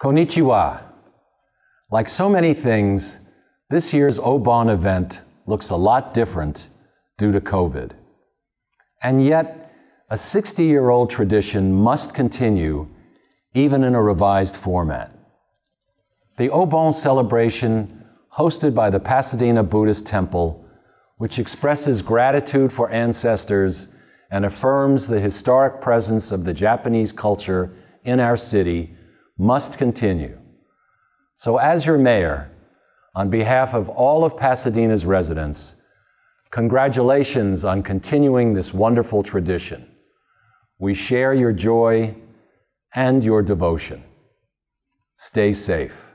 Konnichiwa. Like so many things, this year's Obon event looks a lot different due to COVID. And yet, a 60 year old tradition must continue even in a revised format. The Obon celebration, hosted by the Pasadena Buddhist Temple, which expresses gratitude for ancestors and affirms the historic presence of the Japanese culture in our city must continue. So, as your mayor, on behalf of all of Pasadena's residents, congratulations on continuing this wonderful tradition. We share your joy and your devotion. Stay safe.